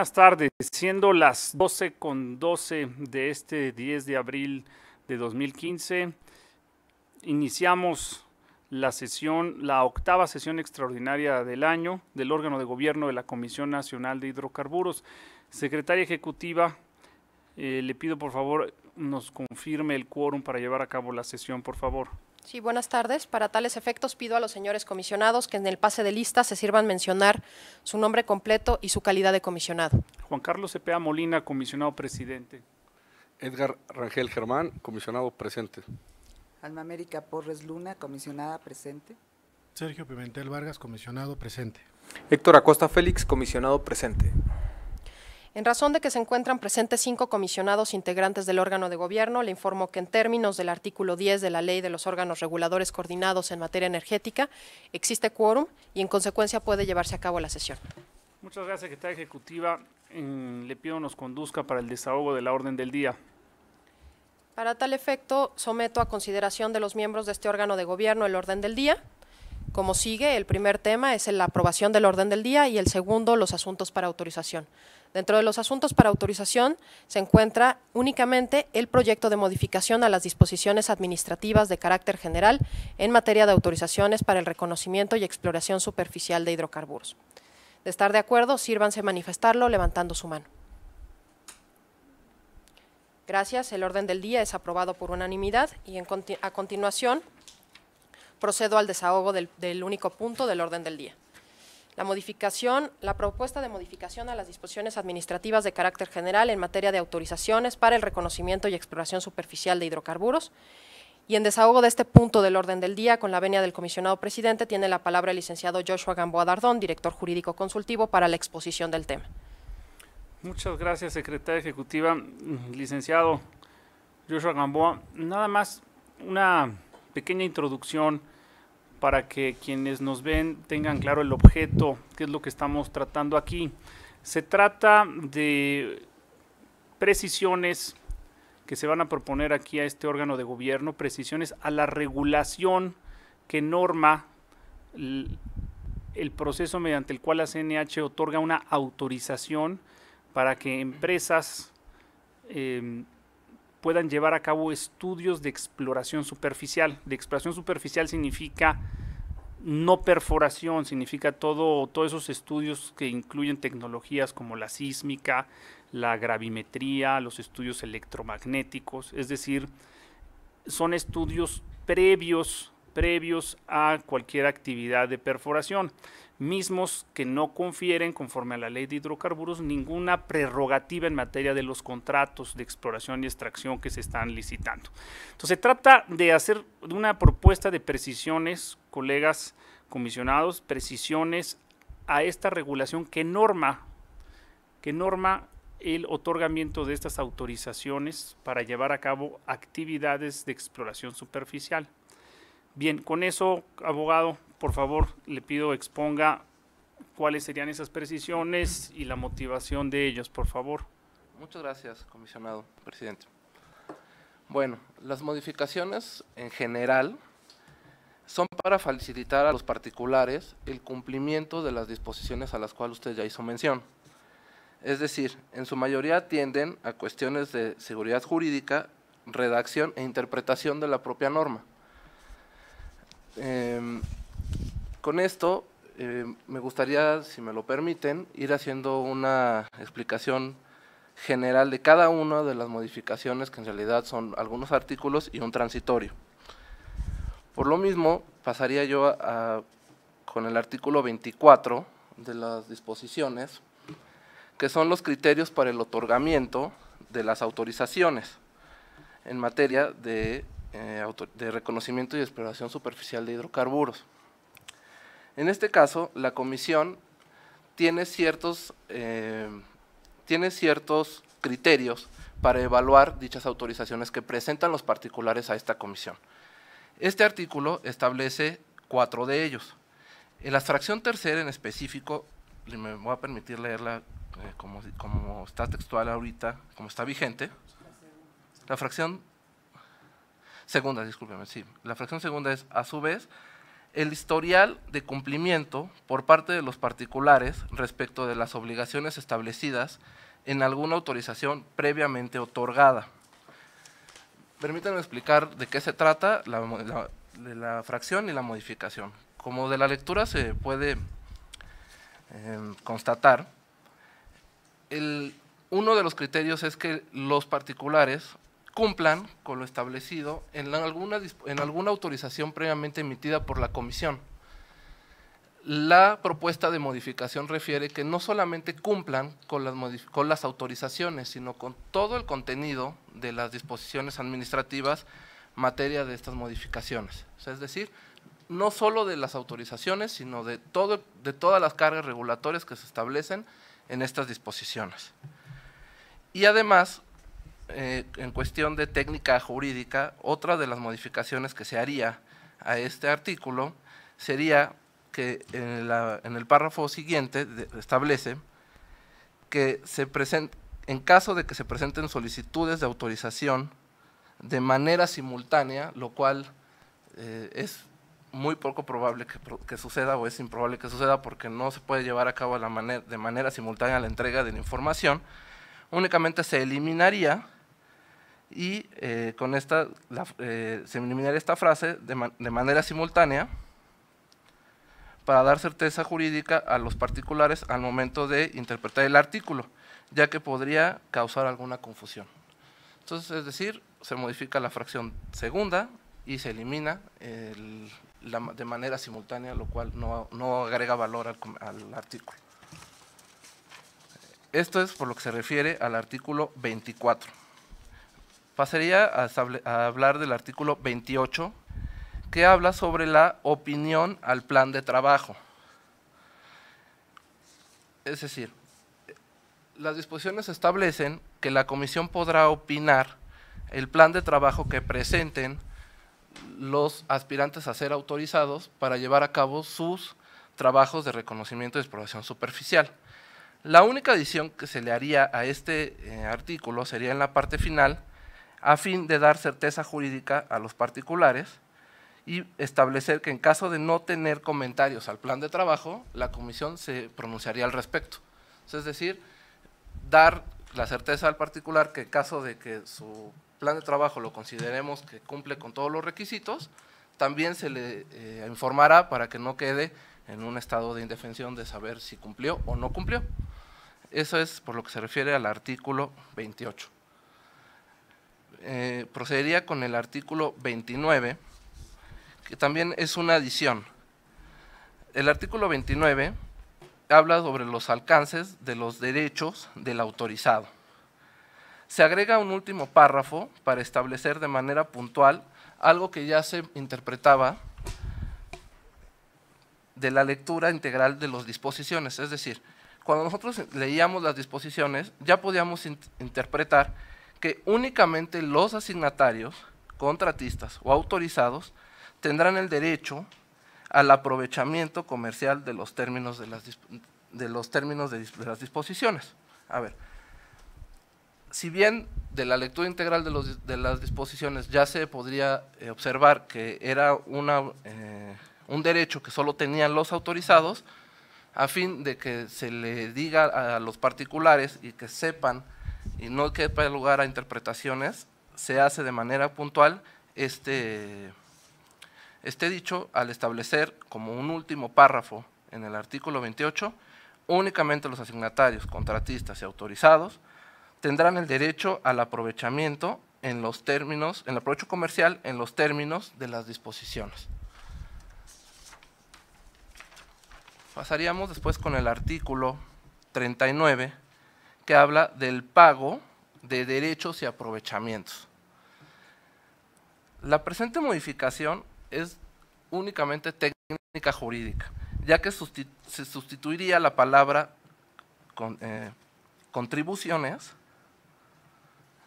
buenas tardes. Siendo las 12 con 12 de este 10 de abril de 2015, iniciamos la sesión, la octava sesión extraordinaria del año del órgano de gobierno de la Comisión Nacional de Hidrocarburos. Secretaria Ejecutiva, eh, le pido por favor nos confirme el quórum para llevar a cabo la sesión, por favor. Sí, buenas tardes. Para tales efectos pido a los señores comisionados que en el pase de lista se sirvan mencionar su nombre completo y su calidad de comisionado. Juan Carlos Cepeda Molina, comisionado presidente. Edgar Rangel Germán, comisionado presente. Alma América Porres Luna, comisionada presente. Sergio Pimentel Vargas, comisionado presente. Héctor Acosta Félix, comisionado presente. En razón de que se encuentran presentes cinco comisionados integrantes del órgano de gobierno, le informo que en términos del artículo 10 de la Ley de los órganos reguladores coordinados en materia energética, existe quórum y en consecuencia puede llevarse a cabo la sesión. Muchas gracias, secretaria ejecutiva. le pido nos conduzca para el desahogo de la orden del día. Para tal efecto, someto a consideración de los miembros de este órgano de gobierno el orden del día. Como sigue, el primer tema es la aprobación del orden del día y el segundo, los asuntos para autorización. Dentro de los asuntos para autorización se encuentra únicamente el proyecto de modificación a las disposiciones administrativas de carácter general en materia de autorizaciones para el reconocimiento y exploración superficial de hidrocarburos. De estar de acuerdo, sírvanse manifestarlo levantando su mano. Gracias. El orden del día es aprobado por unanimidad y a continuación procedo al desahogo del único punto del orden del día la modificación, la propuesta de modificación a las disposiciones administrativas de carácter general en materia de autorizaciones para el reconocimiento y exploración superficial de hidrocarburos. Y en desahogo de este punto del orden del día, con la venia del comisionado presidente, tiene la palabra el licenciado Joshua Gamboa Dardón, director jurídico consultivo, para la exposición del tema. Muchas gracias, secretaria ejecutiva. Licenciado Joshua Gamboa, nada más una pequeña introducción para que quienes nos ven tengan claro el objeto, qué es lo que estamos tratando aquí. Se trata de precisiones que se van a proponer aquí a este órgano de gobierno, precisiones a la regulación que norma el, proceso mediante el cual la CNH otorga una autorización para que empresas em, puedan llevar a cabo estudios de exploración superficial. De exploración superficial significa no perforación, significa todo, todos esos estudios que incluyen tecnologías como la sísmica, la gravimetría, los estudios electromagnéticos, es decir, son estudios previos previos a cualquier actividad de perforación mismos que no confieren, conforme a la ley de hidrocarburos, ninguna prerrogativa en materia de los contratos de exploración y extracción que se están licitando. Entonces, se trata de hacer una propuesta de precisiones, colegas comisionados, precisiones a esta regulación que norma, que norma el otorgamiento de estas autorizaciones para llevar a cabo actividades de exploración superficial. Bien, con eso, abogado, por favor, le pido exponga cuáles serían esas precisiones y la motivación de ellos, por favor. Muchas gracias, comisionado, presidente. Bueno, las modificaciones en general son para facilitar a los particulares el cumplimiento de las disposiciones a las cuales usted ya hizo mención. Es decir, en su mayoría tienden a cuestiones de seguridad jurídica, redacción e interpretación de la propia norma. Em, con esto eh, me gustaría, si me lo permiten, ir haciendo una explicación general de cada una de las modificaciones que en realidad son algunos artículos y un transitorio. Por lo mismo, pasaría yo con el artículo 24 de las disposiciones, que son los criterios para el otorgamiento de las autorizaciones en materia de eh, reconocimiento y exploración superficial de hidrocarburos. En este caso, la comisión tiene ciertos, eh, tiene ciertos criterios para evaluar dichas autorizaciones que presentan los particulares a esta comisión. Este artículo establece cuatro de ellos. En la fracción tercera en específico, me voy a permitir leerla eh, como, como, está textual ahorita, como está vigente. La fracción segunda, discúlpeme, sí. La fracción segunda es, a su vez, el historial de cumplimiento por parte de los particulares respecto de las obligaciones establecidas en alguna autorización previamente otorgada. Permítanme explicar de qué se trata la, fracción y la modificación. Como de la lectura se puede em, constatar, uno de los criterios es que los particulares cumplan con lo establecido en alguna, en alguna autorización previamente emitida por la Comisión. La propuesta de modificación refiere que no solamente cumplan con las, las autorizaciones, sino con todo el contenido de las disposiciones administrativas materia de estas modificaciones. es decir, no solo de las autorizaciones, sino de, todo, de todas las cargas regulatorias que se establecen en estas disposiciones. Y además, eh, en cuestión de técnica jurídica, otra de las modificaciones que se haría a este artículo sería que en, el párrafo siguiente establece que se en caso de que se presenten solicitudes de autorización de manera simultánea, lo cual eh, es muy poco probable que, suceda o es improbable que suceda porque no se puede llevar a cabo de manera simultánea la entrega de la información, únicamente se eliminaría y eh, con esta eh, se eliminaría esta frase de, manera simultánea para dar certeza jurídica a los particulares al momento de interpretar el artículo, ya que podría causar alguna confusión. Entonces, es decir, se modifica la fracción segunda y se elimina de manera simultánea, lo cual no, agrega valor al artículo. Esto es por lo que se refiere al artículo 24. Pasaría a, hablar del artículo 28, que habla sobre la opinión al plan de trabajo. Es decir, las disposiciones establecen que la comisión podrá opinar el plan de trabajo que presenten los aspirantes a ser autorizados para llevar a cabo sus trabajos de reconocimiento de exploración superficial. La única adición que se le haría a este eh, artículo sería en la parte final, a fin de dar certeza jurídica a los particulares y establecer que en caso de no tener comentarios al plan de trabajo, la comisión se pronunciaría al respecto. Es decir, dar la certeza al particular que en caso de que su plan de trabajo lo consideremos que cumple con todos los requisitos, también se le eh, informará para que no quede en un estado de indefensión de saber si cumplió o no cumplió. Eso es por lo que se refiere al artículo 28. Eh, procedería con el artículo 29, que también es una adición. El artículo 29 habla sobre los alcances de los derechos del autorizado. Se agrega un último párrafo para establecer de manera puntual algo que ya se interpretaba de la lectura integral de las disposiciones. Es decir, cuando nosotros leíamos las disposiciones, ya podíamos interpretar que únicamente los asignatarios, contratistas o autorizados tendrán el derecho al aprovechamiento comercial de los términos de las, de los términos de, las disposiciones. A ver, si bien de la lectura integral de, los, las disposiciones ya se podría eh, observar que era una, eh, un derecho que solo tenían los autorizados, a fin de que se le diga a los particulares y que sepan y no quepa lugar a interpretaciones, se hace de manera puntual este, este dicho al establecer como un último párrafo en el artículo 28, únicamente los asignatarios, contratistas y autorizados tendrán el derecho al aprovechamiento en los términos, en el aprovecho comercial en los términos de las disposiciones. Pasaríamos después con el artículo 39 que habla del pago de derechos y aprovechamientos. La presente modificación es únicamente técnica jurídica, ya que se sustituiría la palabra eh, contribuciones,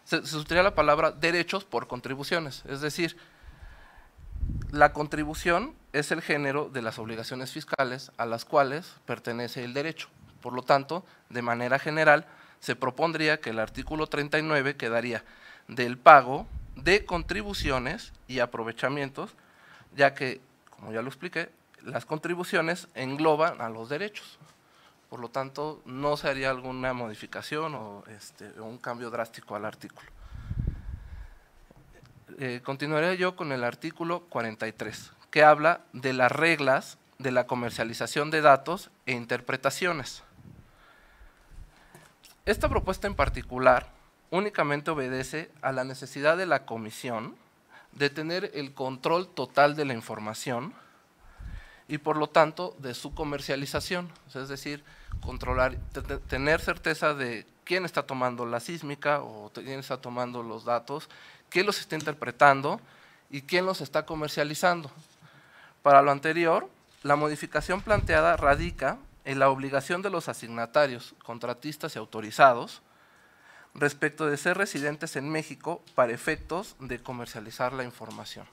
se sustituiría la palabra derechos por contribuciones, es decir, la contribución es el género de las obligaciones fiscales a las cuales pertenece el derecho. Por lo tanto, de manera general, se propondría que el artículo 39 quedaría del pago de contribuciones y aprovechamientos, ya que, como ya lo expliqué, las contribuciones engloban a los derechos. Por lo tanto, no se haría alguna modificación o este, un cambio drástico al artículo. Eh, continuaría continuaré yo con el artículo 43, que habla de las reglas de la comercialización de datos e interpretaciones. Esta propuesta en particular únicamente obedece a la necesidad de la comisión de tener el control total de la información y por lo tanto de su comercialización, es decir, controlar, tener certeza de quién está tomando la sísmica o quién está tomando los datos, quién los está interpretando y quién los está comercializando. Para lo anterior, la modificación planteada radica en la obligación de los asignatarios, contratistas y autorizados respecto de ser residentes en México para efectos de comercializar la información.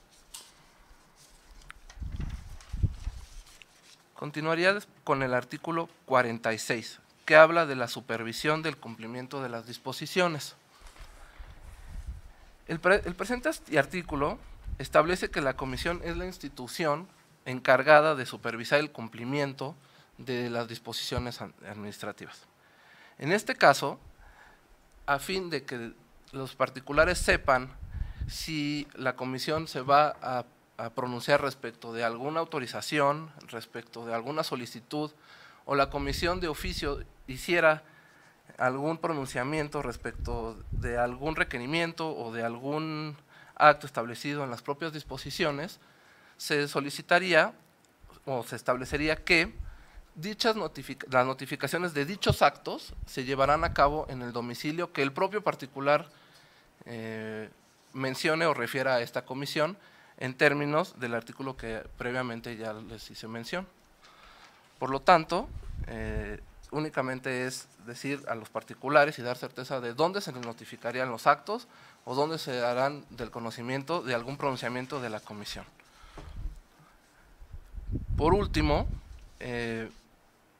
Continuaría con el artículo 46, que habla de la supervisión del cumplimiento de las disposiciones. El, el presente artículo establece que la Comisión es la institución encargada de supervisar el cumplimiento de las disposiciones administrativas. En este caso, a fin de que los particulares sepan si la comisión se va a, pronunciar respecto de alguna autorización, respecto de alguna solicitud, o la comisión de oficio hiciera algún pronunciamiento respecto de algún requerimiento o de algún acto establecido en las propias disposiciones, se solicitaría o se establecería que Dichas las notificaciones de dichos actos se llevarán a cabo en el domicilio que el propio particular eh, mencione o refiera a esta comisión en términos del artículo que previamente ya les hice mención. Por lo tanto, eh, únicamente es decir a los particulares y dar certeza de dónde se les notificarían los actos o dónde se darán del conocimiento de algún pronunciamiento de la comisión. Por último, eh,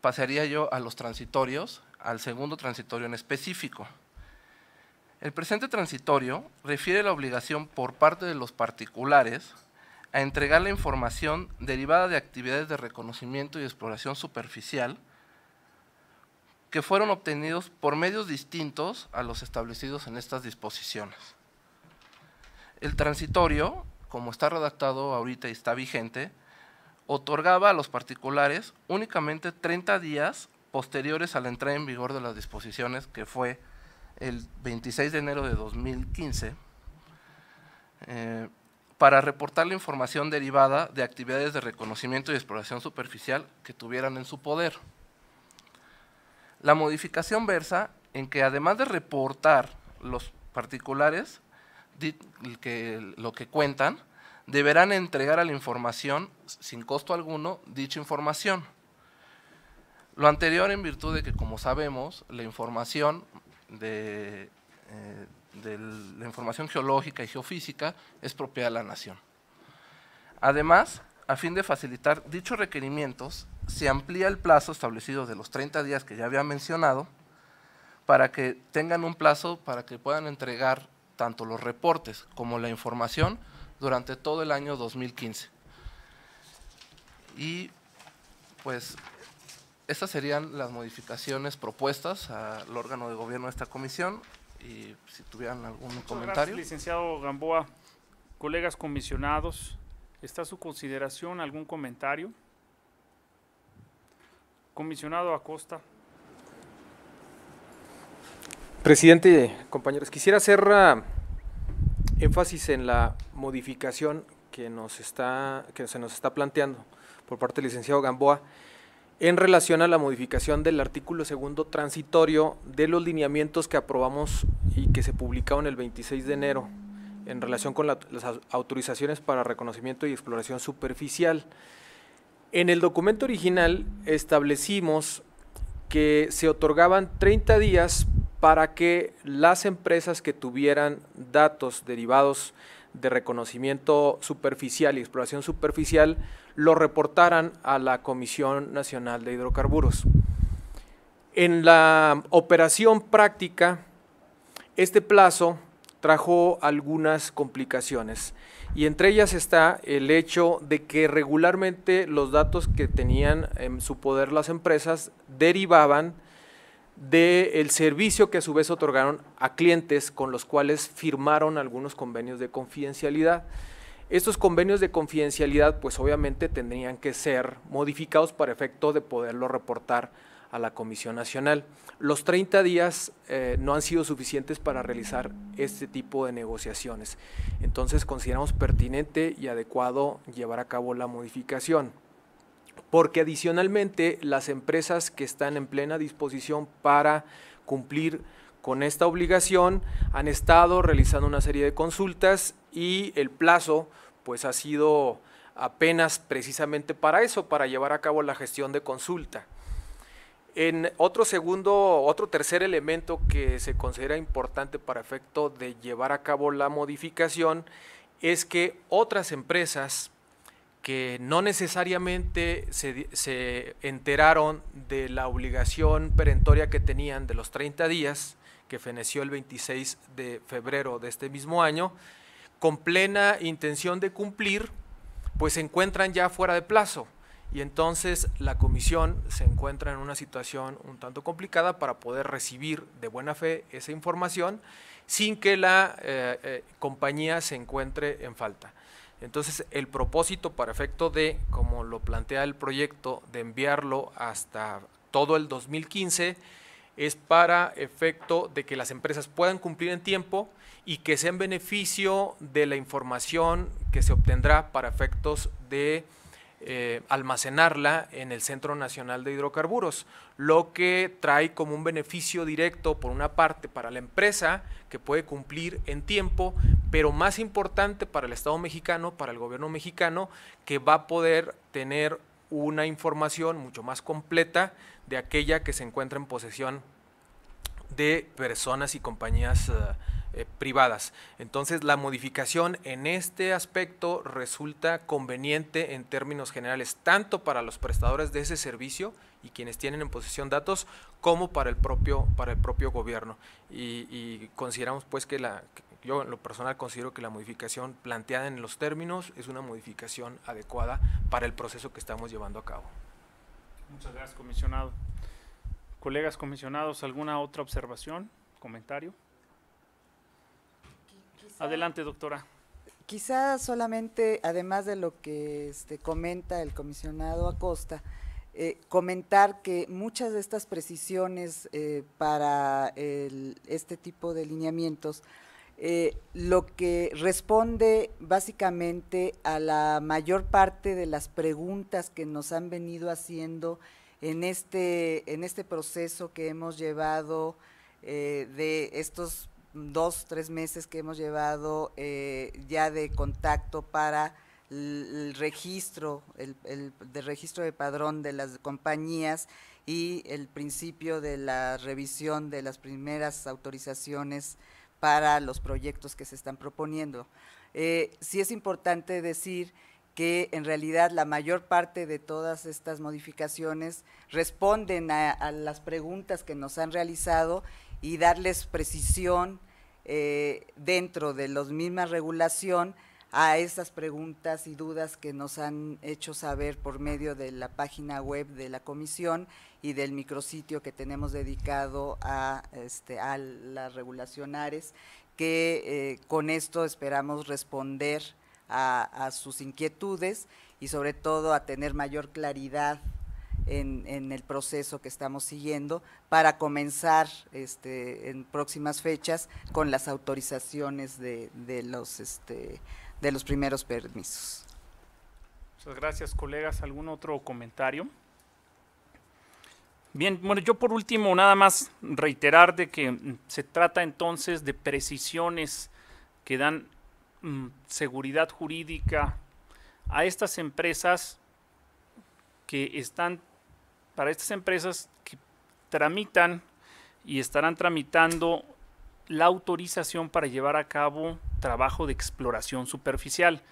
pasaría yo a los transitorios, al segundo transitorio en específico. El presente transitorio refiere la obligación por parte de los particulares a entregar la información derivada de actividades de reconocimiento y exploración superficial que fueron obtenidos por medios distintos a los establecidos en estas disposiciones. El transitorio, como está redactado ahorita y está vigente, otorgaba a los particulares únicamente 30 días posteriores a la entrada en vigor de las disposiciones, que fue el 26 de enero de 2015, eh, para reportar la información derivada de actividades de reconocimiento y exploración superficial que tuvieran en su poder. La modificación versa en que además de reportar los particulares que, lo que cuentan, deberán entregar a la información, sin costo alguno, dicha información. Lo anterior en virtud de que, como sabemos, la información de, eh, la información geológica y geofísica es propiedad de la nación. Además, a fin de facilitar dichos requerimientos, se amplía el plazo establecido de los 30 días que ya había mencionado para que tengan un plazo para que puedan entregar tanto los reportes como la información durante todo el año 2015. Y pues estas serían las modificaciones propuestas al órgano de gobierno de esta comisión y si tuvieran algún comentario. Gracias, licenciado Gamboa, colegas comisionados, ¿está a su consideración algún comentario? Comisionado Acosta. Presidente, compañeros, quisiera hacer ah, énfasis en la modificación que, nos está, que se nos está planteando por parte del licenciado Gamboa en relación a la modificación del artículo segundo transitorio de los lineamientos que aprobamos y que se publicaron el 26 de enero en relación con las autorizaciones para reconocimiento y exploración superficial. En el documento original establecimos que se otorgaban 30 días para que las empresas que tuvieran datos derivados de reconocimiento superficial y exploración superficial lo reportaran a la Comisión Nacional de Hidrocarburos. En la operación práctica, este plazo trajo algunas complicaciones y entre ellas está el hecho de que regularmente los datos que tenían en su poder las empresas derivaban del servicio que a su vez otorgaron a clientes con los cuales firmaron algunos convenios de confidencialidad. Estos convenios de confidencialidad pues obviamente tendrían que ser modificados para efecto de poderlo reportar a la Comisión Nacional. Los 30 días eh, no han sido suficientes para realizar este tipo de negociaciones, entonces consideramos pertinente y adecuado llevar a cabo la modificación porque adicionalmente las empresas que están en plena disposición para cumplir con esta obligación han estado realizando una serie de consultas y el plazo pues ha sido apenas precisamente para eso, para llevar a cabo la gestión de consulta. En otro segundo, otro tercer elemento que se considera importante para efecto de llevar a cabo la modificación es que otras empresas que no necesariamente se, enteraron de la obligación perentoria que tenían de los 30 días, que feneció el 26 de febrero de este mismo año, con plena intención de cumplir, pues se encuentran ya fuera de plazo. Y entonces la comisión se encuentra en una situación un tanto complicada para poder recibir de buena fe esa información sin que la eh, eh, compañía se encuentre en falta. Entonces, el propósito para efecto de, como lo plantea el proyecto, de enviarlo hasta todo el 2015, es para efecto de que las empresas puedan cumplir en tiempo y que sea en beneficio de la información que se obtendrá para efectos de eh, almacenarla en el Centro Nacional de Hidrocarburos, lo que trae como un beneficio directo por una parte para la empresa que puede cumplir en tiempo pero más importante para el Estado mexicano, para el gobierno mexicano, que va a poder tener una información mucho más completa de aquella que se encuentra en posesión de personas y compañías eh, eh, privadas. Entonces la modificación en este aspecto resulta conveniente en términos generales, tanto para los prestadores de ese servicio y quienes tienen en posesión datos, como para el propio, para el propio gobierno. Y, y consideramos pues que la, yo en lo personal considero que la modificación planteada en los términos es una modificación adecuada para el proceso que estamos llevando a cabo. Muchas gracias, comisionado. Colegas comisionados, ¿alguna otra observación, comentario? Adelante, doctora. Quizá solamente, además de lo que este, comenta el comisionado Acosta, eh, comentar que muchas de estas precisiones eh, para este tipo de lineamientos eh, lo que responde básicamente a la mayor parte de las preguntas que nos han venido haciendo en este, este proceso que hemos llevado eh, de estos dos, tres meses que hemos llevado eh, ya de contacto para el registro, el, registro de padrón de las compañías y el principio de la revisión de las primeras autorizaciones para los proyectos que se están proponiendo. Eh, sí es importante decir que en realidad la mayor parte de todas estas modificaciones responden a, las preguntas que nos han realizado y darles precisión eh, dentro de la misma regulación a esas preguntas y dudas que nos han hecho saber por medio de la página web de la comisión y del micrositio que tenemos dedicado a, este, a las regulacionares, que eh, con esto esperamos responder a, sus inquietudes y sobre todo a tener mayor claridad en, el proceso que estamos siguiendo para comenzar este, en próximas fechas con las autorizaciones de, los… Este, de los primeros permisos. Muchas gracias, colegas. ¿Algún otro comentario? Bien, bueno, yo por último nada más reiterar de que mm, se trata entonces de precisiones que dan mm, seguridad jurídica a estas empresas que están, para estas empresas que tramitan y estarán tramitando la autorización para llevar a cabo trabajo de exploración superficial.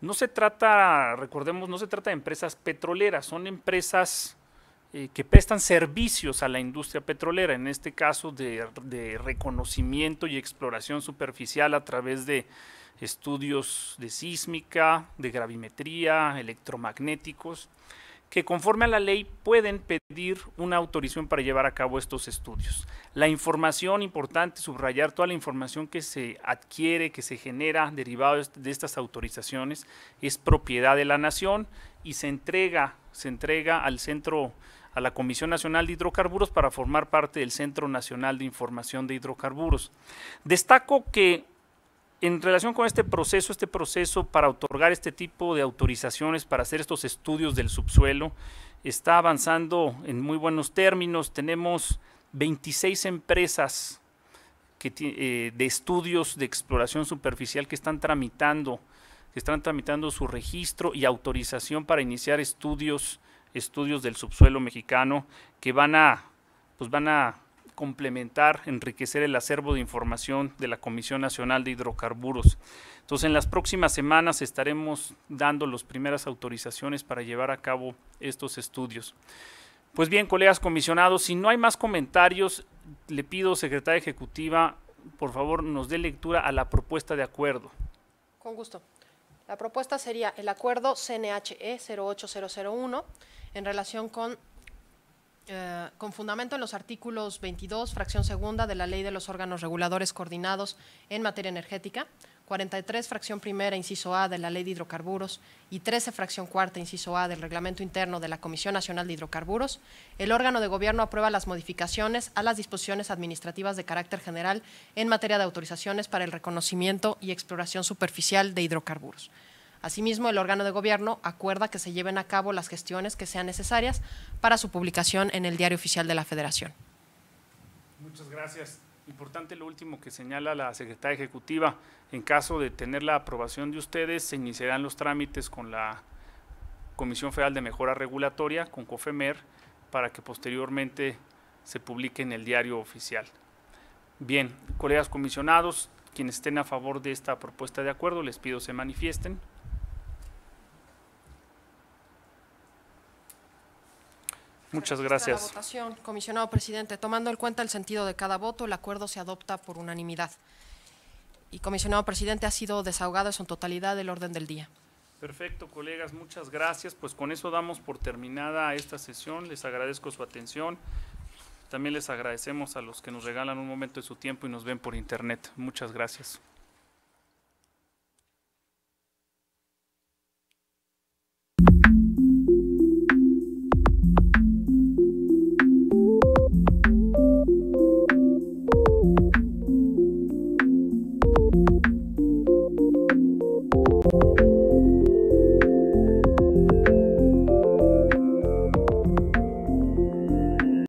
No se trata, recordemos, no se trata de empresas petroleras, son empresas eh, que prestan servicios a la industria petrolera, en este caso de, de reconocimiento y exploración superficial a través de estudios de sísmica, de gravimetría, electromagnéticos que conforme a la ley pueden pedir una autorización para llevar a cabo estos estudios. La información, importante subrayar toda la información que se adquiere, que se genera derivado de estas autorizaciones, es propiedad de la nación y se entrega, se entrega al centro a la Comisión Nacional de Hidrocarburos para formar parte del Centro Nacional de Información de Hidrocarburos. Destaco que en relación con este proceso, este proceso para otorgar este tipo de autorizaciones, para hacer estos estudios del subsuelo, está avanzando en muy buenos términos. Tenemos 26 empresas eh, de estudios de exploración superficial que están tramitando que están tramitando su registro y autorización para iniciar estudios estudios del subsuelo mexicano que van a pues van a complementar, enriquecer el acervo de información de la Comisión Nacional de Hidrocarburos. Entonces, en las próximas semanas estaremos dando las primeras autorizaciones para llevar a cabo estos estudios. Pues bien, colegas comisionados, si no hay más comentarios, le pido, secretaria ejecutiva, por favor, nos dé lectura a la propuesta de acuerdo. Con gusto. La propuesta sería el acuerdo CNHE 08001 en relación con eh, con fundamento en los artículos 22, fracción segunda de la Ley de los órganos reguladores coordinados en materia energética, 43, fracción primera, inciso A de la Ley de Hidrocarburos y 13, fracción cuarta, inciso A del Reglamento Interno de la Comisión Nacional de Hidrocarburos, el órgano de gobierno aprueba las modificaciones a las disposiciones administrativas de carácter general en materia de autorizaciones para el reconocimiento y exploración superficial de hidrocarburos. Asimismo, el órgano de gobierno acuerda que se lleven a cabo las gestiones que sean necesarias para su publicación en el Diario Oficial de la Federación. Muchas gracias. Importante lo último que señala la secretaria ejecutiva. En caso de tener la aprobación de ustedes, se iniciarán los trámites con la Comisión Federal de Mejora Regulatoria, con COFEMER, para que posteriormente se publique en el diario oficial. Bien, colegas comisionados, quienes estén a favor de esta propuesta de acuerdo, les pido se manifiesten. Muchas gracias. comisionado presidente. Tomando en cuenta el sentido de cada voto, el acuerdo se adopta por unanimidad. Y comisionado presidente, ha sido desahogado en totalidad el orden del día. Perfecto, colegas, muchas gracias. Pues con eso damos por terminada esta sesión. Les agradezco su atención. También les agradecemos a los que nos regalan un momento de su tiempo y nos ven por internet. Muchas gracias.